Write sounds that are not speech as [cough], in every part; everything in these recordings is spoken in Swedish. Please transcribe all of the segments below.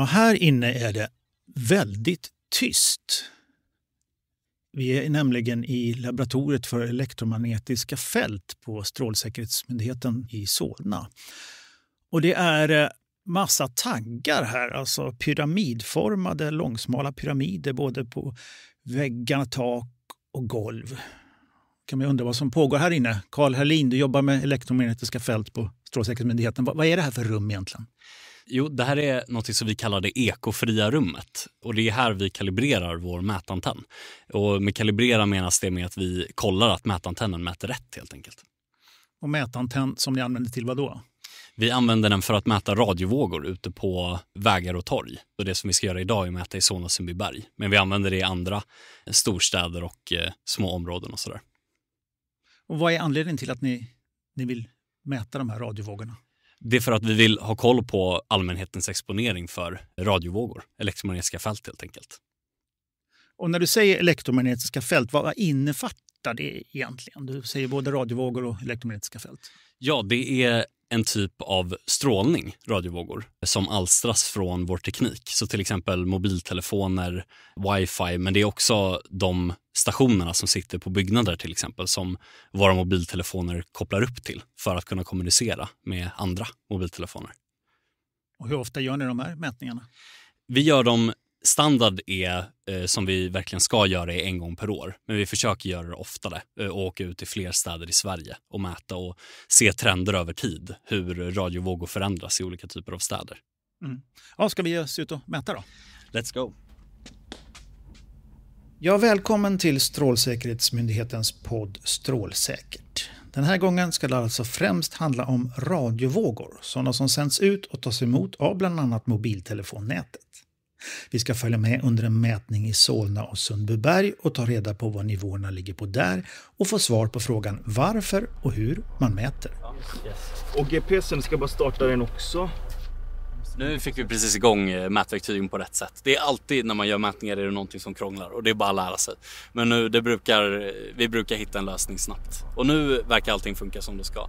Ja, här inne är det väldigt tyst. Vi är nämligen i laboratoriet för elektromagnetiska fält på Strålsäkerhetsmyndigheten i Solna. Och det är eh, massa taggar här, alltså pyramidformade långsmala pyramider både på väggarna, tak och golv. kan man undra vad som pågår här inne. Karl Herlin, du jobbar med elektromagnetiska fält på Strålsäkerhetsmyndigheten. Vad är det här för rum egentligen? Jo, det här är något som vi kallar det ekofria rummet. Och det är här vi kalibrerar vår mätantenn. Och med kalibrera menas det med att vi kollar att mätantennen mäter rätt helt enkelt. Och mätantenn som ni använder till vad då? Vi använder den för att mäta radiovågor ute på vägar och torg. Och det som vi ska göra idag är att mäta i Solna Sundbyberg. Men vi använder det i andra storstäder och eh, små områden och sådär. Och vad är anledningen till att ni, ni vill mäta de här radiovågorna? Det är för att vi vill ha koll på allmänhetens exponering för radiovågor, elektromagnetiska fält helt enkelt. Och när du säger elektromagnetiska fält, vad innefattar mäta det egentligen? Du säger både radiovågor och elektromagnetiska fält. Ja, det är en typ av strålning, radiovågor, som alstras från vår teknik. Så till exempel mobiltelefoner, wifi, men det är också de stationerna som sitter på byggnader till exempel som våra mobiltelefoner kopplar upp till för att kunna kommunicera med andra mobiltelefoner. Och hur ofta gör ni de här mätningarna? Vi gör dem standard är, eh, som vi verkligen ska göra, är en gång per år. Men vi försöker göra det oftare eh, och åka ut till fler städer i Sverige och mäta och se trender över tid, hur radiovågor förändras i olika typer av städer. Mm. Ja, ska vi ge eh, oss ut och mäta då? Let's go! Ja, välkommen till Strålsäkerhetsmyndighetens podd Strålsäkert. Den här gången ska det alltså främst handla om radiovågor, sådana som sänds ut och tas emot av bland annat mobiltelefonnätet. Vi ska följa med under en mätning i Solna och Sundbyberg och ta reda på vad nivåerna ligger på där och få svar på frågan varför och hur man mäter. Yes. Och GPSen ska bara starta den också. Nu fick vi precis igång eh, mätverktygen på rätt sätt. Det är alltid när man gör mätningar är det någonting som krånglar och det är bara att lära sig. Men nu, det brukar, eh, vi brukar hitta en lösning snabbt och nu verkar allting funka som det ska.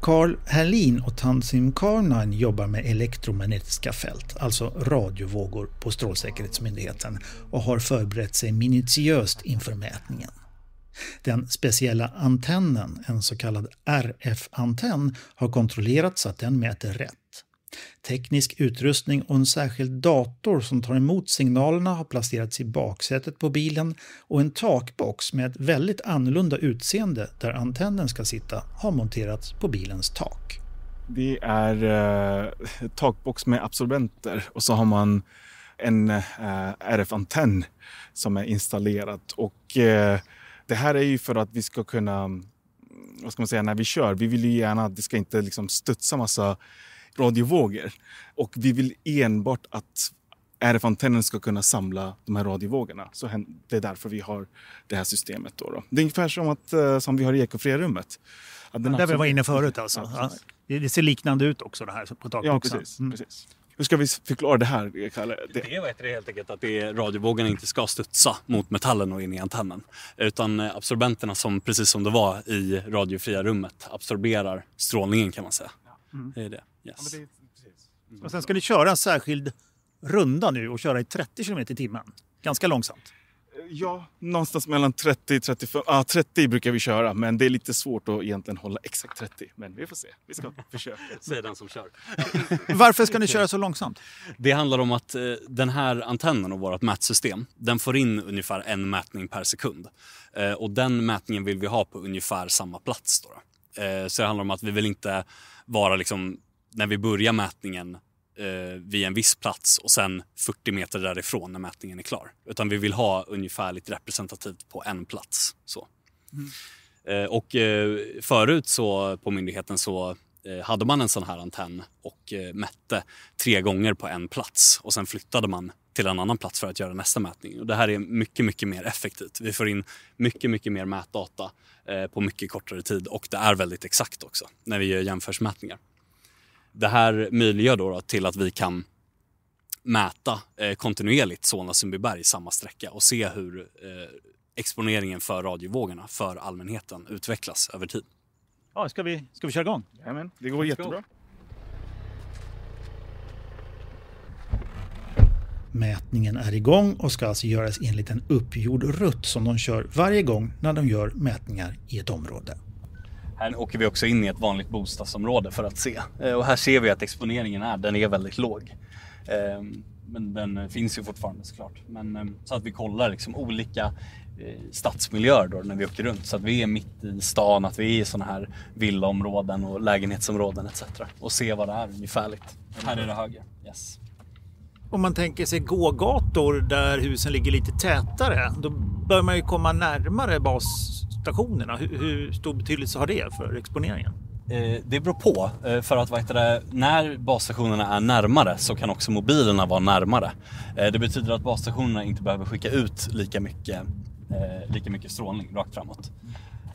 Carl Herlin och Tansim Karnain jobbar med elektromagnetiska fält, alltså radiovågor, på Strålsäkerhetsmyndigheten och har förberett sig minutiöst inför mätningen. Den speciella antennen, en så kallad RF-antenn, har kontrollerats så att den mäter rätt. Teknisk utrustning och en särskild dator som tar emot signalerna har placerats i baksätet på bilen och en takbox med ett väldigt annorlunda utseende där antennen ska sitta har monterats på bilens tak. Det är eh, takbox med absorbenter och så har man en eh, RF-antenn som är installerad. Och, eh, det här är ju för att vi ska kunna, mm, vad ska man säga, när vi kör, vi vill ju gärna att det ska inte liksom studsa massa radiovågor. Och vi vill enbart att RF-antennen ska kunna samla de här radiovågorna. Så det är därför vi har det här systemet. Då, då. Det är ungefär som, att, eh, som vi har i ekofria rummet. Att den där vi var inne förut alltså. Ja, det ser liknande ut också det här på takboxen. Ja, precis, mm. precis. Hur ska vi förklara det här, Kalle? Det, det vet det helt enkelt att det, radiovågen inte ska studsa mot metallen och in i antennen. Utan eh, absorbenterna, som, precis som det var i radiofria rummet, absorberar strålningen kan man säga. Mm. Det är det. Yes. Ja, det, mm. Och sen ska ni köra en särskild runda nu och köra i 30 km i timmen. Ganska långsamt. Eh, ja, någonstans mellan 30 och 35. Ah, 30 brukar vi köra, men det är lite svårt att egentligen hålla exakt 30. Men vi får se. Vi ska [laughs] försöka. Säger den som kör. [laughs] Varför ska ni köra så långsamt? Det handlar om att eh, den här antennen och vårt mätsystem, den får in ungefär en mätning per sekund. Eh, och den mätningen vill vi ha på ungefär samma plats. då. så det handlar om att vi vill inte vara liksom när vi börjar mätningen eh, vid en viss plats och sen 40 meter därifrån när mätningen är klar. Utan vi vill ha ungefärligt representativt på en plats. Så. Mm. Eh, och eh, förut så på myndigheten så eh, hade man en sån här antenn och eh, mätte tre gånger på en plats och sen flyttade man till en annan plats för att göra nästa mätning. Och det här är mycket, mycket mer effektivt. Vi får in mycket, mycket mer mätdata eh, på mycket kortare tid och det är väldigt exakt också när vi gör jämförsmätningar. Det här möjliggör då, då till att vi kan mäta eh, kontinuerligt Solna-Sundbyberg samma sträcka och se hur eh, exponeringen för radiovågorna för allmänheten utvecklas över tid. Ja, ska, vi, ska vi köra igång? Jajamän, det går Let's jättebra. Go. Mätningen är igång och ska alltså göras enligt en uppgjord rutt som de kör varje gång när de gör mätningar i ett område. Här åker vi också in i ett vanligt bostadsområde för att se. Eh, och här ser vi att exponeringen är, den är väldigt låg. Ehm, men den eh, finns ju fortfarande såklart. Men, ehm, så att vi kollar liksom olika eh, stadsmiljöer då när vi åker runt. Så att vi är mitt i stan, att vi är i sådana här villaområden och lägenhetsområden etc. Och se vad det är ungefärligt. Här är det höger. Yes. Om man tänker sig gågator där husen ligger lite tätare, då bör man ju komma närmare bas stationerna? Hur, hur stor betydelse har det för exponeringen? Eh, det beror på. Eh, för att det, när basstationerna är närmare så kan också mobilerna vara närmare. Eh, det betyder att basstationerna inte behöver skicka ut lika mycket, lika mycket strålning rakt framåt.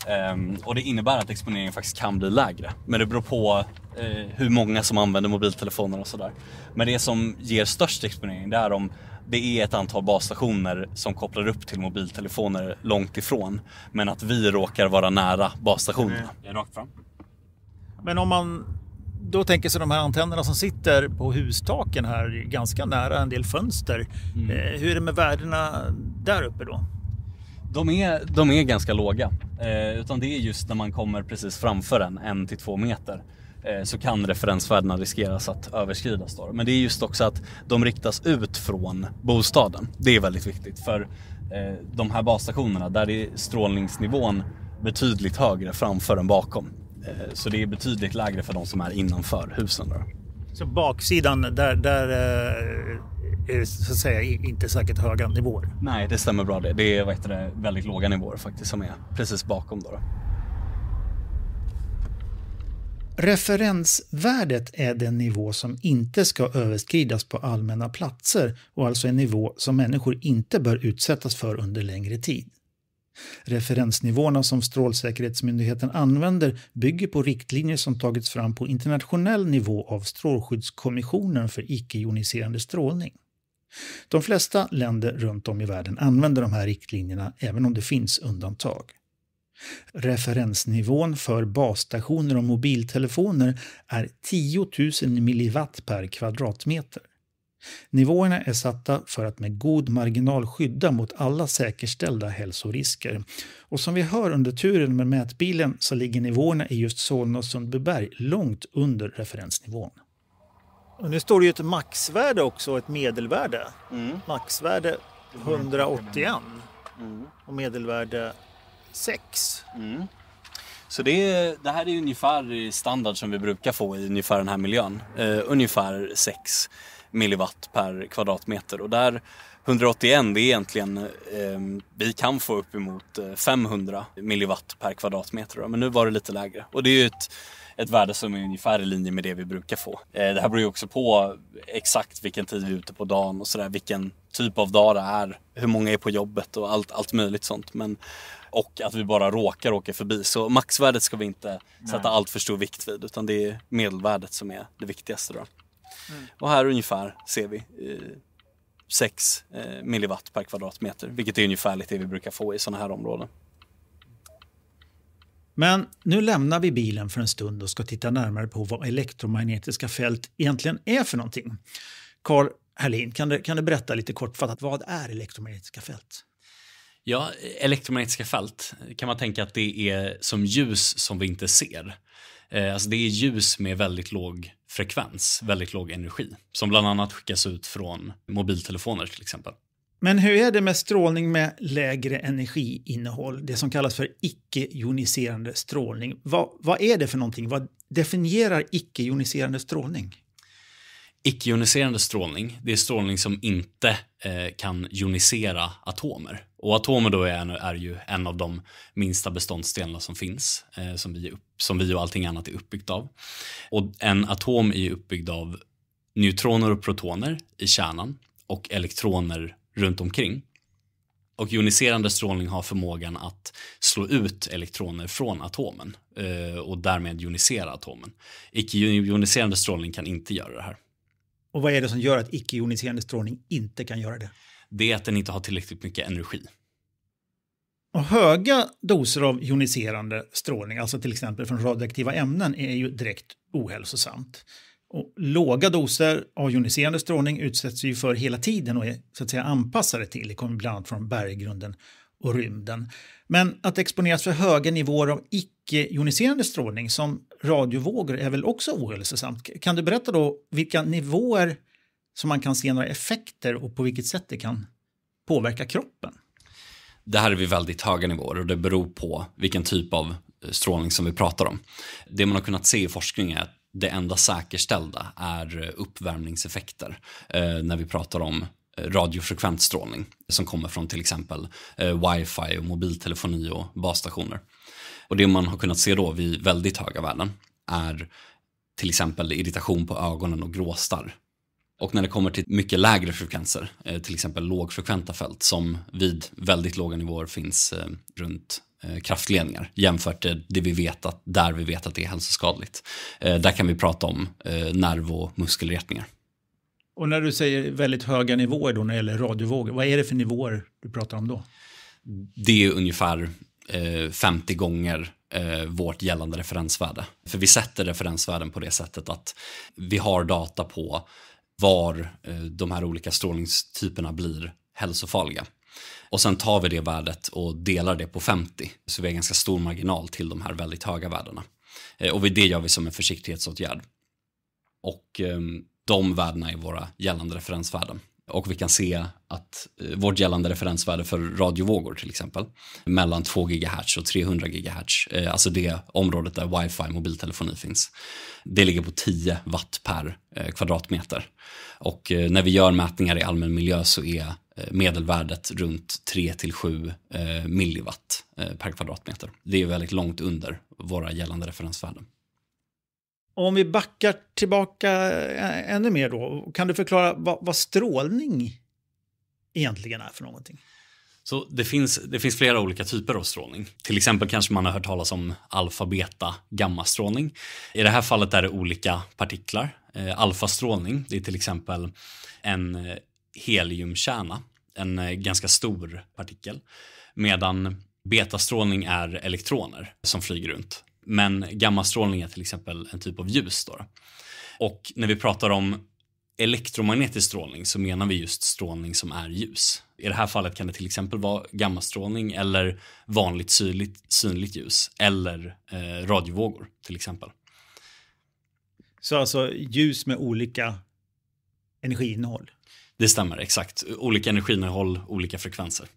Ehm, och det innebär att exponeringen faktiskt kan bli lägre. Men det beror på hur många som använder mobiltelefoner och sådär. Men det som ger störst exponering det är om det är ett antal basstationer som kopplar upp till mobiltelefoner långt ifrån. Men att vi råkar vara nära basstationerna. Rakt fram. Men om man då tänker sig de här antennerna som sitter på hustaken här ganska nära en del fönster. Mm. Eh, hur är det med värdena där uppe då? De är, de är ganska låga, eh, utan det är just när man kommer precis framför en, en till två meter. Eh, så kan referensvärdena riskeras att överskridas. Då. Men det är just också att de riktas ut från bostaden. Det är väldigt viktigt för eh, de här basstationerna där är strålningsnivån betydligt högre framför än bakom. Eh, så det är betydligt lägre för de som är innanför husen. Då. Så baksidan, där, där är det så att säga inte säkert höga nivåer? Nej, det stämmer bra det. Det är det, väldigt låga nivåer faktiskt som är precis bakom. Då. Referensvärdet är den nivå som inte ska överskridas på allmänna platser och alltså en nivå som människor inte bör utsättas för under längre tid. Referensnivåerna som Strålsäkerhetsmyndigheten använder bygger på riktlinjer som tagits fram på internationell nivå av Strålskyddskommissionen för icke-joniserande strålning. De flesta länder runt om i världen använder de här riktlinjerna även om det finns undantag. Referensnivån för basstationer och mobiltelefoner är 10 000 milliwatt per kvadratmeter. Nivåerna är satta för att med god marginal skydda mot alla säkerställda hälsorisker. Och som vi hör under turen med mätbilen så ligger nivåerna i just Solna och Sundbyberg långt under referensnivån. Och nu står det ju ett maxvärde också ett medelvärde. Mm. Maxvärde 181 mm. och medelvärde sex. Mm. Så det, det, här är ungefär standard som vi brukar få i ungefär den här miljön. Eh, ungefär 6 milliwatt per kvadratmeter och där 181 det är egentligen, eh, vi kan få upp emot 500 eh, milliwatt per kvadratmeter men nu var det lite lägre. Och det är ju ett, ett värde som är ungefär i linje med det vi brukar få. Eh, det här beror ju också på exakt vilken tid vi är ute på dagen och sådär, vilken typ av dag det är, hur många är på jobbet och allt, allt möjligt sånt. Men och att vi bara råkar åka förbi. Så maxvärdet ska vi inte Nej. sätta allt för stor vikt vid utan det är medelvärdet som är det viktigaste. Då. Mm. Och här ungefär ser vi 6 eh, eh, milliwatt per kvadratmeter vilket är ungefär det vi brukar få i sådana här områden. Men nu lämnar vi bilen för en stund och ska titta närmare på vad elektromagnetiska fält egentligen är för någonting. Carl Herlin, kan du, kan du berätta lite kortfattat vad är elektromagnetiska fält? Ja, elektromagnetiska fält kan man tänka att det är som ljus som vi inte ser. Eh, alltså det är ljus med väldigt låg frekvens, väldigt låg energi, som bland annat skickas ut från mobiltelefoner till exempel. Men hur är det med strålning med lägre energiinnehåll, det som kallas för icke-joniserande strålning? Vad, vad är det för någonting? Vad definierar icke-joniserande strålning? Icke-joniserande strålning, det är strålning som inte eh, kan jonisera atomer. Och atomer då är, är ju en av de minsta beståndsdelarna som finns, eh, som, vi, som vi och allting annat är uppbyggt av. Och en atom är ju uppbyggd av neutroner och protoner i kärnan och elektroner runt omkring. Och joniserande strålning har förmågan att slå ut elektroner från atomen eh, och därmed jonisera atomen. Icke-joniserande strålning kan inte göra det här. Och vad är det som gör att icke-joniserande strålning inte kan göra det? Det är att den inte har tillräckligt mycket energi. Och höga doser av joniserande strålning, alltså till exempel från radioaktiva ämnen, är ju direkt ohälsosamt. Och låga doser av joniserande strålning utsätts vi för hela tiden och är så att säga anpassade till. Det kommer bland annat från berggrunden och rymden. Men att exponeras för höga nivåer av icke-joniserande strålning som radiovågor är väl också ohälsosamt? Kan du berätta då vilka nivåer som man kan se några effekter och på vilket sätt det kan påverka kroppen? Det här är vid väldigt höga nivåer och det beror på vilken typ av eh, strålning som vi pratar om. Det man har kunnat se i forskningen är att det enda säkerställda är eh, uppvärmningseffekter eh, när vi pratar om radiofrekvent strålning som kommer från till exempel eh, wifi, och mobiltelefoni och basstationer. Och det man har kunnat se då vid väldigt höga värden är till exempel irritation på ögonen och gråstarr. Och när det kommer till mycket lägre frekvenser, eh, till exempel lågfrekventa fält som vid väldigt låga nivåer finns eh, runt kraftledningar jämfört med det vi vet att, där vi vet att det är hälsoskadligt. Där kan vi prata om nerv och muskelretningar. Och när du säger väldigt höga nivåer då när det gäller radiovågor, vad är det för nivåer du pratar om då? Det är ungefär 50 eh, gånger eh, vårt gällande referensvärde. För vi sätter referensvärden på det sättet att vi har data på var eh, de här olika strålningstyperna blir hälsofarliga. Och sen tar vi det värdet och delar det på 50, så vi har ganska stor marginal till de här väldigt höga värdena. Och det gör vi som en försiktighetsåtgärd. Och ehm, de värdena är våra gällande referensvärden. Och vi kan se att eh, vårt gällande referensvärde för radiovågor till exempel, mellan 2 GHz och 300 GHz, eh, alltså det området där wifi mobiltelefoni finns, det ligger på 10 watt per eh, kvadratmeter. Och när vi gör mätningar i allmän miljö så är medelvärdet runt 3 till 7 milliwatt per kvadratmeter. Det är väldigt långt under våra gällande referensvärden. Om vi backar tillbaka eh, ännu mer då, kan du förklara vad, vad strålning egentligen är för någonting? Så det finns, det finns flera olika typer av strålning. Till exempel kanske man har hört talas om alfa, beta, gammastrålning. I det här fallet är det olika partiklar. Eh, alfastrålning, det är till exempel en eh, heliumkärna, en ganska stor partikel. Medan betastrålning är elektroner som flyger runt. Men gammastrålning är till exempel en typ av ljus. Då. Och när vi pratar om elektromagnetisk strålning så menar vi just strålning som är ljus. I det här fallet kan det till exempel vara gammastrålning eller vanligt synligt, synligt ljus eller eh, radiovågor till exempel. Så alltså ljus med olika energiinnehåll? Det stämmer exakt. Olika energiinnehåll, olika frekvenser.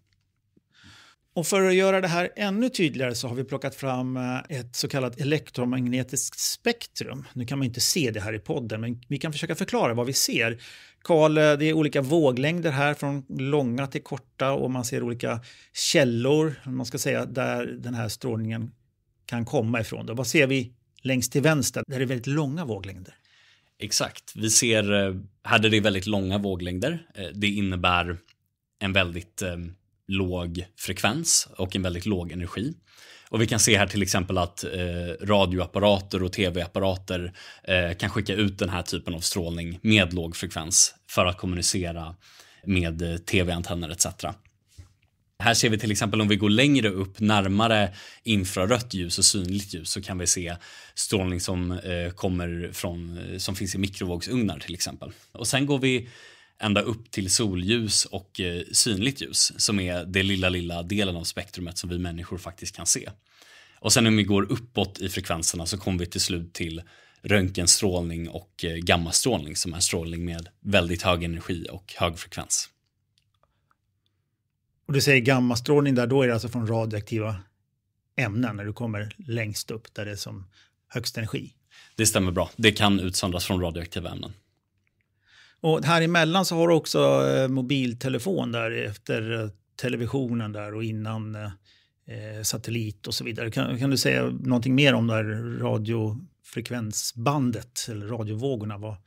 Och för att göra det här ännu tydligare så har vi plockat fram eh, ett så kallat elektromagnetiskt spektrum. Nu kan man inte se det här i podden, men vi kan försöka förklara vad vi ser. Karl, eh, det är olika våglängder här från långa till korta och man ser olika källor, man ska säga, där den här strålningen kan komma ifrån. Då. Vad ser vi längst till vänster, där det är väldigt långa våglängder? Exakt, vi ser eh, här där det är väldigt långa våglängder. Det innebär en väldigt låg frekvens och en väldigt låg energi. Och vi kan se här till exempel att eh, radioapparater och tv-apparater eh, kan skicka ut den här typen av strålning med låg frekvens för att kommunicera med eh, tv-antenner etc. Här ser vi till exempel om vi går längre upp närmare infrarött ljus och synligt ljus så kan vi se strålning som eh, kommer från eh, som finns i mikrovågsugnar till exempel. Och sen går vi ända upp till solljus och eh, synligt ljus som är den lilla, lilla delen av spektrumet som vi människor faktiskt kan se. Och sen om vi går uppåt i frekvenserna så kommer vi till slut till röntgenstrålning och eh, gammastrålning som är strålning med väldigt hög energi och hög frekvens. Och du säger gammastrålning där, då är det alltså från radioaktiva ämnen när du kommer längst upp där det är som högst energi? Det stämmer bra. Det kan utsöndras från radioaktiva ämnen. Och här emellan så har du också eh, mobiltelefon där efter eh, televisionen där och innan eh, satellit och så vidare. Kan, kan, du säga någonting mer om det här radiofrekvensbandet eller radiovågorna? Var,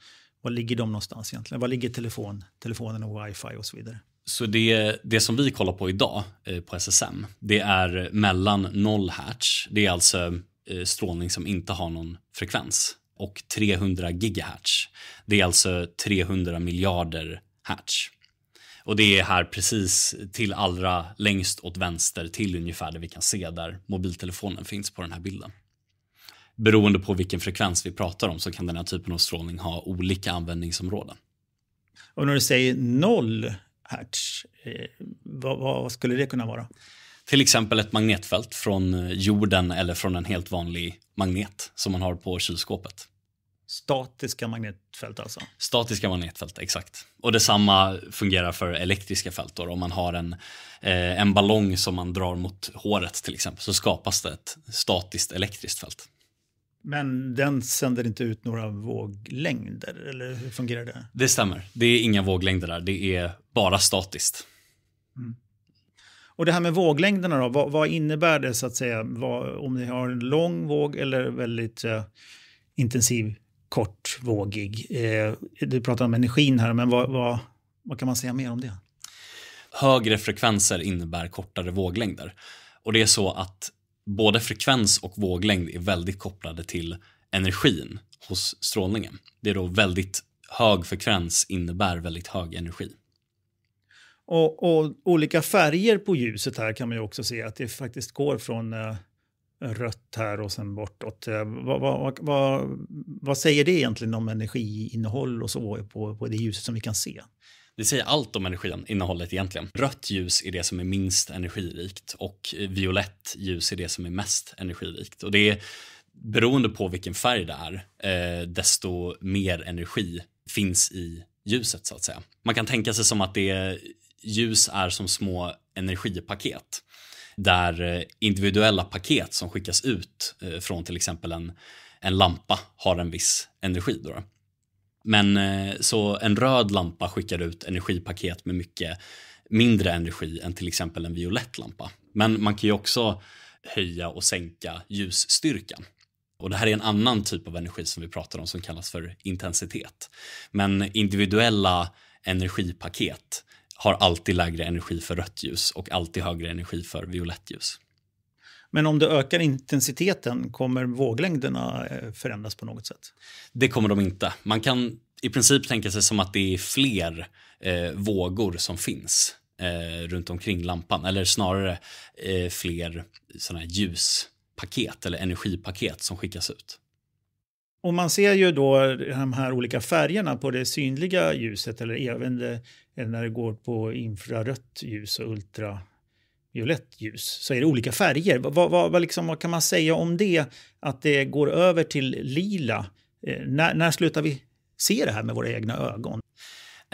var ligger de någonstans egentligen? Var ligger telefon, telefonen och wifi och så vidare? Så det, det som vi kollar på idag eh, på SSM, det är mellan 0 hertz. Det är alltså eh, strålning som inte har någon frekvens och 300 gigahertz. Det är alltså 300 miljarder hertz. Och det är här precis till allra längst åt vänster till ungefär där vi kan se där mobiltelefonen finns på den här bilden. Beroende på vilken frekvens vi pratar om så kan den här typen av strålning ha olika användningsområden. Och när du säger noll hertz, eh, vad, vad skulle det kunna vara? Till exempel ett magnetfält från eh, jorden eller från en helt vanlig magnet som man har på kylskåpet. Statiska magnetfält alltså? Statiska magnetfält, exakt. Och detsamma fungerar för elektriska fält. Då. Om man har en, eh, en ballong som man drar mot håret till exempel så skapas det ett statiskt elektriskt fält. Men den sänder inte ut några våglängder, eller hur fungerar det? Det stämmer. Det är inga våglängder där, det är bara statiskt. Mm. Och det här med våglängderna då, vad, vad innebär det så att säga? Vad, om ni har en lång våg eller väldigt eh, intensiv, kort, vågig. Eh, du pratar om energin här, men vad, vad, vad kan man säga mer om det? Högre frekvenser innebär kortare våglängder. Och det är så att både frekvens och våglängd är väldigt kopplade till energin hos strålningen. Det är då väldigt hög frekvens innebär väldigt hög energi. Och, och, olika färger på ljuset här kan man ju också se att det faktiskt går från eh, rött här och sen bortåt. Eh, vad, vad, vad, vad, säger det egentligen om energiinnehåll och så på, på det ljuset som vi kan se? Det säger allt om energiinnehållet egentligen. Rött ljus är det som är minst energirikt och eh, violett ljus är det som är mest energirikt. Och det är beroende på vilken färg det är, eh, desto mer energi finns i ljuset så att säga. Man kan tänka sig som att det ljus är som små energipaket där eh, individuella paket som skickas ut eh, från till exempel en, en lampa har en viss energi. Då. Men eh, så en röd lampa skickar ut energipaket med mycket mindre energi än till exempel en violett lampa. Men man kan ju också höja och sänka ljusstyrkan. Och det här är en annan typ av energi som vi pratar om som kallas för intensitet. Men individuella energipaket har alltid lägre energi för rött ljus och alltid högre energi för violett ljus. Men om du ökar intensiteten, kommer våglängderna eh, förändras på något sätt? Det kommer de inte. Man kan i princip tänka sig som att det är fler eh, vågor som finns eh, runt omkring lampan, eller snarare eh, fler såna ljuspaket eller energipaket som skickas ut. Och man ser ju då de här olika färgerna på det synliga ljuset eller även det eller eh, när det går på infrarött ljus och ultraviolett ljus, så är det olika färger. Vad, vad, vad, liksom, vad kan man säga om det, att det går över till lila? Eh, när, när slutar vi se det här med våra egna ögon?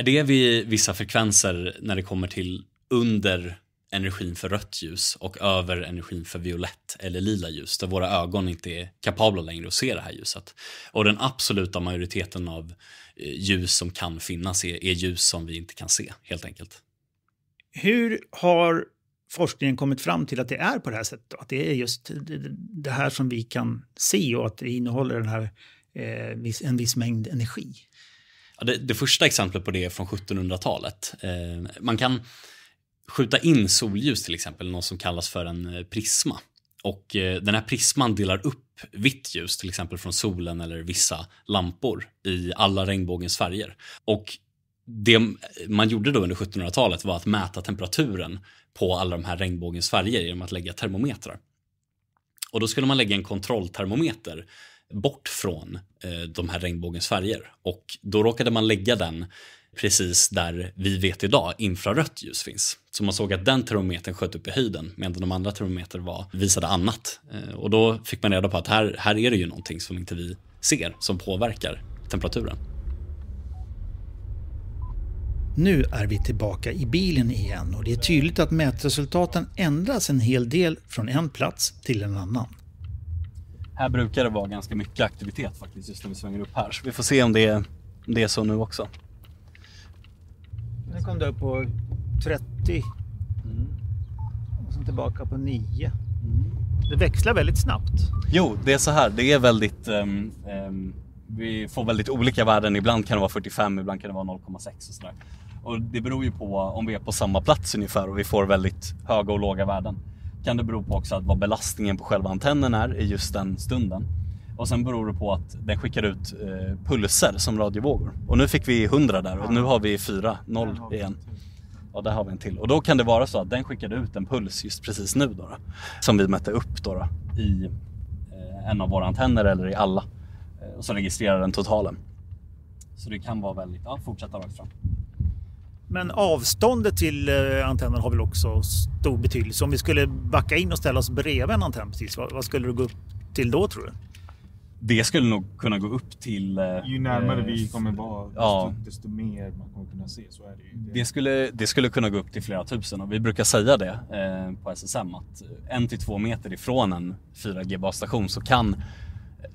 Det är vid vissa frekvenser när det kommer till under energin för rött ljus och över energin för violett eller lila ljus där våra ögon inte är kapabla längre att se det här ljuset. Och den absoluta majoriteten av eh, ljus som kan finnas är, är ljus som vi inte kan se helt enkelt. Hur har forskningen kommit fram till att det är på det här sättet? Då? Att det är just det här som vi kan se och att det innehåller den här, eh, en viss mängd energi? Ja, det, det, första exemplet på det är från 1700-talet. Eh, man kan skjuta in solljus till exempel, något som kallas för en eh, prisma. Och eh, den här prisman delar upp vitt ljus, till exempel från solen eller vissa lampor i alla regnbågens färger. Och det eh, man gjorde då under 1700-talet var att mäta temperaturen på alla de här regnbågens färger genom att lägga termometrar. Och då skulle man lägga en kontrolltermometer bort från eh, de här regnbågens färger och då råkade man lägga den precis där vi vet idag infrarött ljus finns. Så man såg att den termometern sköt upp i höjden medan de andra termometer var, visade annat. Eh, och då fick man reda på att här, här är det ju någonting som inte vi ser som påverkar temperaturen. Nu är vi tillbaka i bilen igen och det är tydligt att mätresultaten ändras en hel del från en plats till en annan. Här brukar det vara ganska mycket aktivitet faktiskt just när vi svänger upp här. Så vi får se om det är, om det är så nu också. Nu kom du upp på 30 mm. och sen tillbaka på 9. Mm. Det växlar väldigt snabbt. Jo, det är så här. Det är väldigt... Um, um, vi får väldigt olika värden. Ibland kan det vara 45, ibland kan det vara 0,6 och sådär. Och det beror ju på om vi är på samma plats ungefär och vi får väldigt höga och låga värden kan det bero på också att vad belastningen på själva antennen är i just den stunden. Och sen beror det på att den skickar ut eh, pulser som radiovågor. Och nu fick vi 100 där och nu har vi 4, 0 igen. Och där har vi en till. Och då kan det vara så att den skickade ut en puls just precis nu då, då som vi mätte upp då, då i eh, en av våra antenner eller i alla. Eh, och så registrerar den totalen. Så det kan vara väldigt, ja fortsätta rakt fram. Men avståndet till eh, antennen har väl också stor betydelse. Om vi skulle backa in och ställa oss bredvid en antenn precis, vad, skulle du gå upp till då tror du? Det skulle nog kunna gå upp till... Eh, ju närmare eh, vi kommer vara, ja. desto, desto, mer man kommer kunna se. Så är det, ju. Det, skulle, det skulle kunna gå upp till flera tusen och vi brukar säga det eh, på SSM att en till två meter ifrån en 4G basstation så kan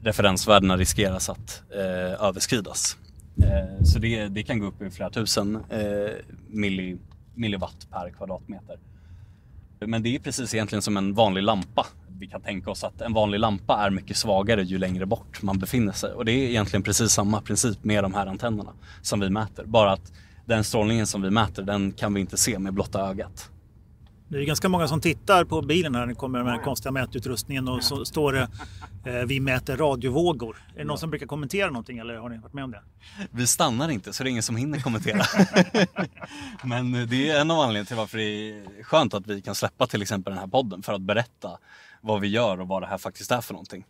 referensvärdena riskeras att eh, överskridas. Eh, så det, det, kan gå upp i flera tusen eh, milliwatt per kvadratmeter. Men det är precis egentligen som en vanlig lampa. Vi kan tänka oss att en vanlig lampa är mycket svagare ju längre bort man befinner sig. Och det är egentligen precis samma princip med de här antennerna som vi mäter. Bara att den strålningen som vi mäter den kan vi inte se med blotta ögat. Det är ganska många som tittar på bilen här. Nu kommer den här konstiga mätutrustningen och så står det eh, vi mäter radiovågor. Är det någon som brukar kommentera någonting eller har ni varit med om det? Vi stannar inte så det är ingen som hinner kommentera. [laughs] Men eh, det är en av anledningarna till varför det är skönt att vi kan släppa till exempel den här podden för att berätta vad vi gör och vad det här faktiskt är för någonting.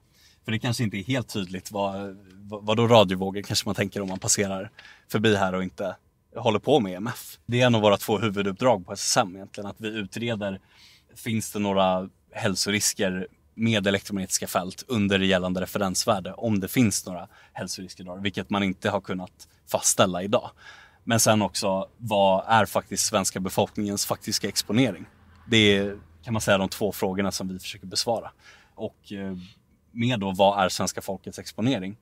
För det kanske inte är helt tydligt vad, vad, vad då radiovågor kanske man tänker om man passerar förbi här och inte håller på med EMF. Det är en av våra två huvuduppdrag på SSM egentligen, att vi utreder finns det några hälsorisker med elektromagnetiska fält under gällande referensvärde om det finns några hälsorisker idag, vilket man inte har kunnat fastställa idag. Men sen också, vad är faktiskt svenska befolkningens faktiska exponering? Det är, kan man säga, de två frågorna som vi försöker besvara. Och eh, med då, vad är svenska folkets exponering?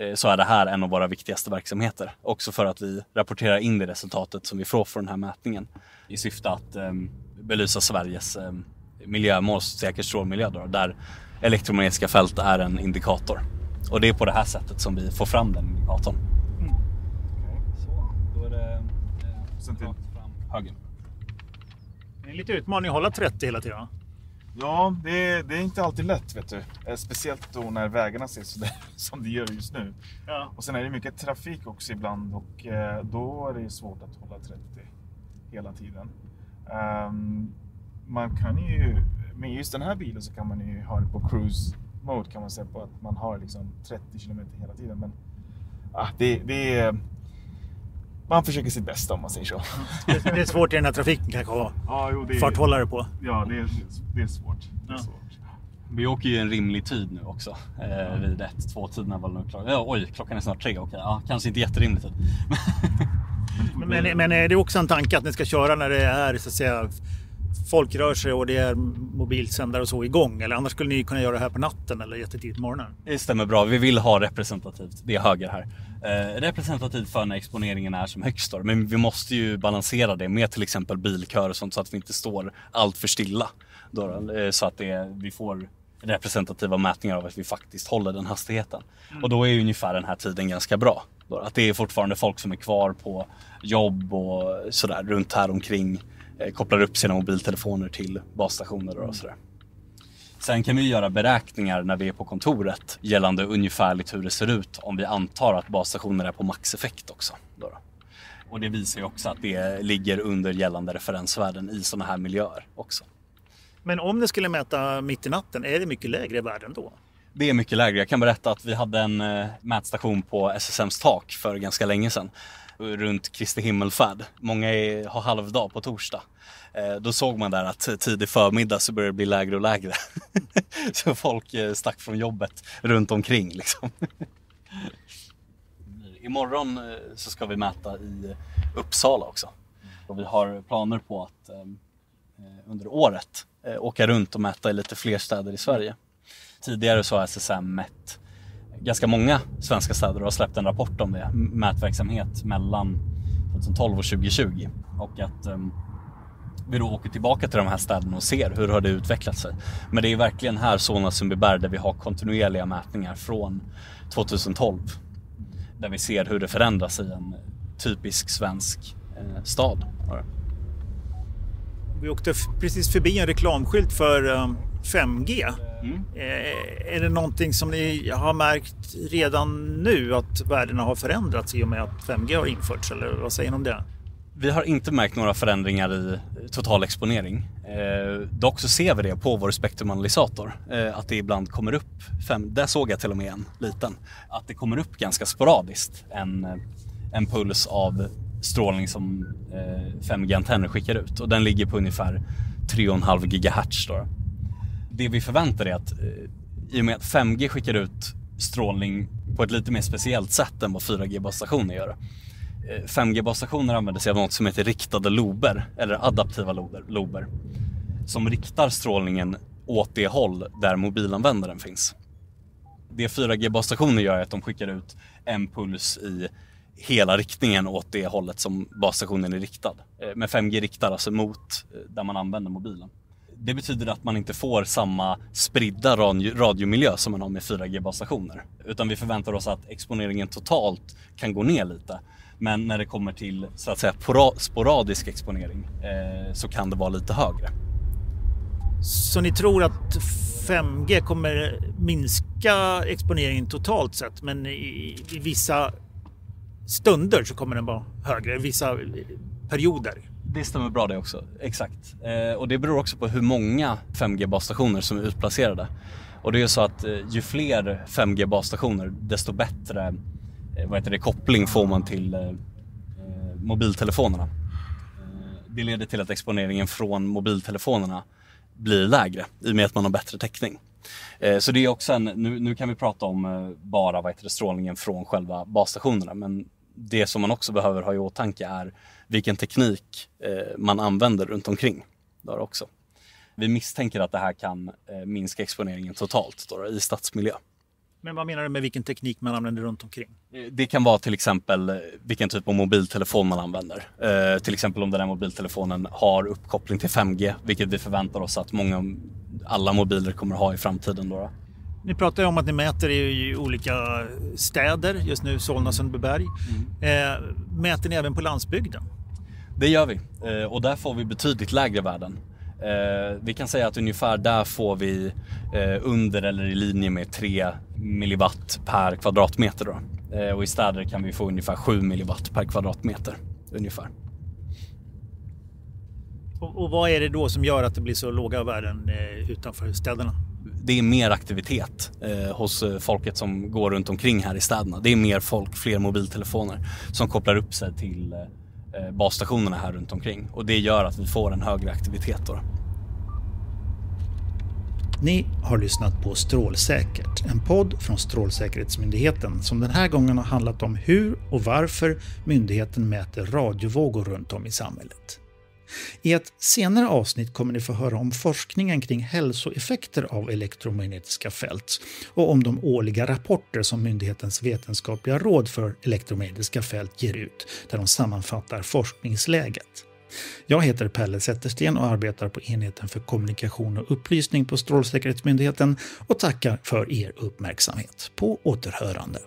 Eh, så är det här en av våra viktigaste verksamheter. Också för att vi rapporterar in det resultatet som vi får från den här mätningen i syfte att eh, belysa Sveriges eh, miljömål, säker strålmiljö, då, där elektromagnetiska fält är en indikator. Och det är på det här sättet som vi får fram den indikatorn. Mm. Okay. Så, då är det eh, fram höger. Det är lite utmaning att hålla 30 hela tiden. Ja, det är, det är, inte alltid lätt vet du. Eh, speciellt då när vägarna ser sådär [laughs] som de gör just nu. Ja. Och sen är det mycket trafik också ibland och eh, då är det svårt att hålla 30 hela tiden. Ehm, man kan ju, med just den här bilen så kan man ju ha det på cruise mode kan man säga på att man har liksom 30 kilometer hela tiden. Men ah, det, det man försöker sitt bästa om man säger så. Det är svårt i den här trafiken kanske att ha ja, jo, är, farthållare på. Ja, det är, det är svårt. ja. Vi åker ju en rimlig tid nu också. Eh, vid ett, två tiderna var det nog klart. Ja, oj, klockan är snart tre. Okej, ja, kanske inte jätterimlig tid. men, men, men eh, är det också en tanke att ni ska köra när det är så att säga folk rör sig och det är mobilsändare och så igång. Eller annars skulle ni kunna göra det här på natten eller jättetidigt på morgonen. Det stämmer bra. Vi vill ha representativt, det är höger här, eh, representativt för när exponeringen är som högst. Men vi måste ju balansera det med till exempel bilkör och sånt så att vi inte står allt för stilla. Då, eh, så att det, vi får representativa mätningar av att vi faktiskt håller den hastigheten. Mm. Och då är ungefär den här tiden ganska bra. Då, att det är fortfarande folk som är kvar på jobb och sådär runt här omkring Eh, kopplar upp sina mobiltelefoner till basstationer och mm. sådär. Sen kan vi göra beräkningar när vi är på kontoret gällande ungefärligt hur det ser ut om vi antar att basstationer är på maxeffekt också. Då då. Och det visar ju också att det ligger under gällande referensvärden i sådana här miljöer också. Men om ni skulle mäta mitt i natten, är det mycket lägre värden då? Det är mycket lägre. Jag kan berätta att vi hade en eh, mätstation på SSMs tak för ganska länge sedan runt Kristi himmelfärd. Många har halvdag på torsdag. Eh, då såg man där att tidig förmiddag så började det bli lägre och lägre. [laughs] så folk eh, stack från jobbet runt omkring liksom. [laughs] Imorgon eh, så ska vi mäta i Uppsala också. Och vi har planer på att under året åka runt och mäta i lite fler städer i Sverige. Tidigare så har SSM mätt ganska många svenska städer har släppt en rapport om det, mätverksamhet mellan 2012 alltså och 2020. Och att um, vi då åker tillbaka till de här städerna och ser hur har det utvecklat sig. Men det är verkligen här Solna Sundbyberg där vi har kontinuerliga mätningar från 2012. Där vi ser hur det förändras i en typisk svensk eh, stad. Vi åkte precis förbi en reklamskylt för um, ehm, 5G Mm. Är det någonting som ni har märkt redan nu att värdena har förändrats i och med att 5G har införts eller vad säger ni om det? Vi har inte märkt några förändringar i total exponering. Eh, dock så ser vi det på vår spektrumanalysator, eh, att det ibland kommer upp, fem, där såg jag till och med en liten, att det kommer upp ganska sporadiskt en, eh, en puls av strålning som eh, 5G-antenner skickar ut och den ligger på ungefär 3,5 GHz. Då det vi förväntar är att eh, i och med att 5G skickar ut strålning på ett lite mer speciellt sätt än vad 4G-basstationer gör. 5G-basstationer eh, använder sig av något som heter riktade lober, eller adaptiva lober, som riktar strålningen åt det håll där mobilanvändaren finns. Det 4G-basstationer gör är att de skickar ut en puls i hela riktningen åt det hållet som basstationen är riktad. Eh, men 5G riktar alltså mot där man använder mobilen det betyder att man inte får samma spridda radiomiljö som man har med 4G-basstationer. Utan vi förväntar oss att exponeringen totalt kan gå ner lite. Men när det kommer till så att säga sporadisk exponering eh, så kan det vara lite högre. Så ni tror att 5G kommer minska exponeringen totalt sett men i, i vissa stunder så kommer den vara högre, i vissa perioder? det stämmer bra det också. Exakt. Eh, och det beror också på hur många 5G basstationer som är utplacerade. Och det är så att eh, ju fler 5G basstationer desto bättre eh, vad heter det, koppling får man till eh, eh mobiltelefonerna. Eh, det leder till att exponeringen från mobiltelefonerna blir lägre i och med att man har bättre täckning. Eh, så det är också en, nu, nu kan vi prata om bara vad heter det, strålningen från själva basstationerna men det som man också behöver ha i åtanke är vilken teknik eh, man använder runt omkring där också. Vi misstänker att det här kan eh, minska exponeringen totalt då, i stadsmiljö. Men vad menar du med vilken teknik man använder runt omkring? Eh, det kan vara till exempel vilken typ av mobiltelefon man använder. Eh, till exempel om den här mobiltelefonen har uppkoppling till 5G, vilket vi förväntar oss att många, alla mobiler kommer ha i framtiden. Då. Ni pratar ju om att ni mäter i olika städer, just nu Solna och Sundbyberg. Mm. Eh, mäter ni även på landsbygden? Det gör vi. Eh, och där får vi betydligt lägre värden. Eh, vi kan säga att ungefär där får vi eh, under eller i linje med 3 milliwatt per kvadratmeter. Då. Och i städer kan vi få ungefär 7 milliwatt per kvadratmeter. Ungefär. Och vad är det då som gör att det blir så låga värden utanför städerna? Det är mer aktivitet eh, hos folket som går runt omkring här i städerna. Det är mer folk, fler mobiltelefoner som kopplar upp sig till Eh, basstationerna här runt omkring och det gör att vi får en högre aktivitet då. Ni har lyssnat på Strålsäkert, en podd från Strålsäkerhetsmyndigheten som den här gången har handlat om hur och varför myndigheten mäter radiovågor runt om i samhället. I ett senare avsnitt kommer ni få höra om forskningen kring hälsoeffekter av elektromagnetiska fält och om de årliga rapporter som myndighetens vetenskapliga råd för elektromagnetiska fält ger ut där de sammanfattar forskningsläget. Jag heter Pelle Zettersten och arbetar på enheten för kommunikation och upplysning på Strålsäkerhetsmyndigheten och tackar för er uppmärksamhet. På återhörande.